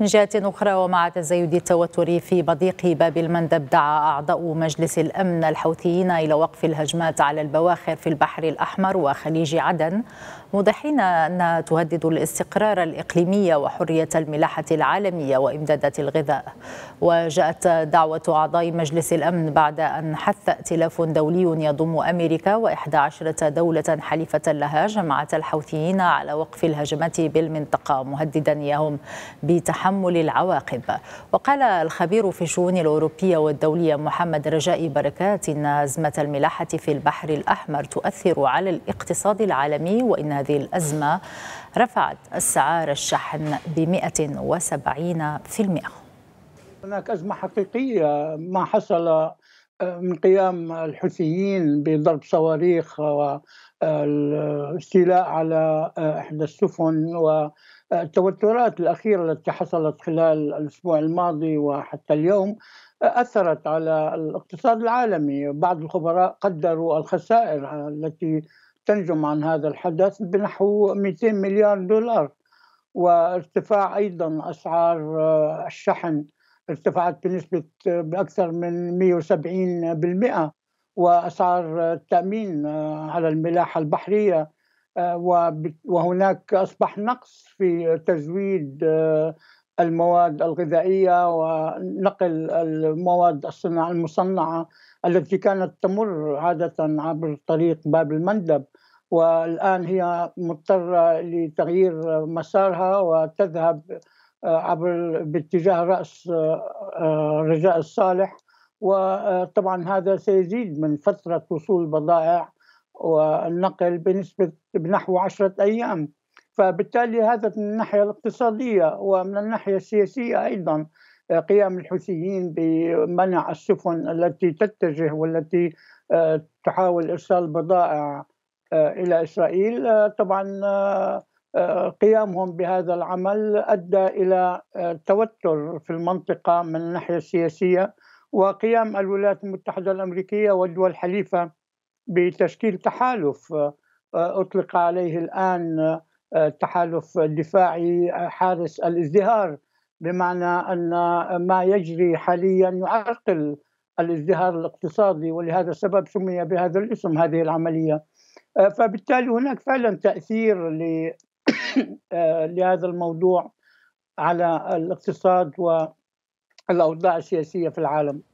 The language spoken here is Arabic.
من جهة أخرى ومع تزايد التوتر في بضيق باب المندب دعا أعضاء مجلس الأمن الحوثيين إلى وقف الهجمات على البواخر في البحر الأحمر وخليج عدن موضحين أنها تهدد الاستقرار الإقليمي وحرية الملاحة العالمية وإمدادات الغذاء وجاءت دعوة أعضاء مجلس الأمن بعد أن حث ائتلاف دولي يضم أمريكا وإحدى عشرة دولة حليفة لها جمعت الحوثيين على وقف الهجمات بالمنطقة مهددا إياهم بتحرير تحمل العواقب وقال الخبير في الشؤون الأوروبية والدولية محمد رجاء بركات إن أزمة الملاحة في البحر الأحمر تؤثر على الاقتصاد العالمي وإن هذه الأزمة رفعت أسعار الشحن ب 170 هناك أزمة حقيقية ما حصل من قيام الحوثيين بضرب صواريخ والاستيلاء على إحدى السفن والتوترات الأخيرة التي حصلت خلال الأسبوع الماضي وحتى اليوم أثرت على الاقتصاد العالمي بعض الخبراء قدروا الخسائر التي تنجم عن هذا الحدث بنحو 200 مليار دولار وارتفاع أيضا أسعار الشحن ارتفعت بنسبة بأكثر من 170% وأسعار التأمين آه، على الملاحة البحرية آه، وهناك أصبح نقص في تزويد آه، المواد الغذائية ونقل المواد الصناعة المصنعة التي كانت تمر عادة عبر طريق باب المندب والآن هي مضطرة لتغيير مسارها وتذهب عبر باتجاه راس آه، رجاء الصالح وطبعا هذا سيزيد من فتره وصول البضائع والنقل بنسبه بنحو عشره ايام فبالتالي هذا من الناحيه الاقتصاديه ومن الناحيه السياسيه ايضا آه، قيام الحوثيين بمنع السفن التي تتجه والتي آه، تحاول ارسال بضائع الى اسرائيل طبعا قيامهم بهذا العمل ادى الى آه، توتر في المنطقه من الناحيه السياسيه وقيام الولايات المتحده الامريكيه والدول الحليفه بتشكيل تحالف آه، آه، اطلق عليه الان تحالف دفاعي حارس الازدهار بمعنى ان ما يجري حاليا يعرقل الازدهار الاقتصادي ولهذا السبب سمي بهذا الاسم هذه العمليه فبالتالي هناك فعلا تاثير آه، لهذا الموضوع على الاقتصاد والاوضاع السياسيه في العالم